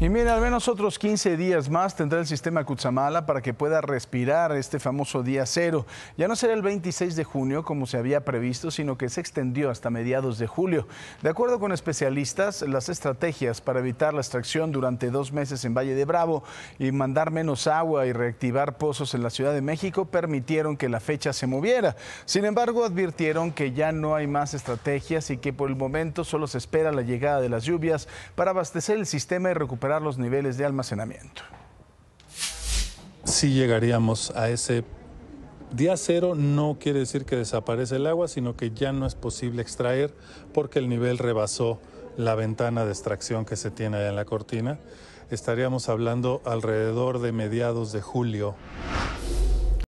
Y mira, al menos otros 15 días más tendrá el sistema Cutzamala para que pueda respirar este famoso día cero. Ya no será el 26 de junio como se había previsto, sino que se extendió hasta mediados de julio. De acuerdo con especialistas, las estrategias para evitar la extracción durante dos meses en Valle de Bravo y mandar menos agua y reactivar pozos en la Ciudad de México permitieron que la fecha se moviera. Sin embargo, advirtieron que ya no hay más estrategias y que por el momento solo se espera la llegada de las lluvias para abastecer el sistema y recuperar los niveles de almacenamiento. Si llegaríamos a ese día cero, no quiere decir que desaparece el agua, sino que ya no es posible extraer porque el nivel rebasó la ventana de extracción que se tiene en la cortina. Estaríamos hablando alrededor de mediados de julio.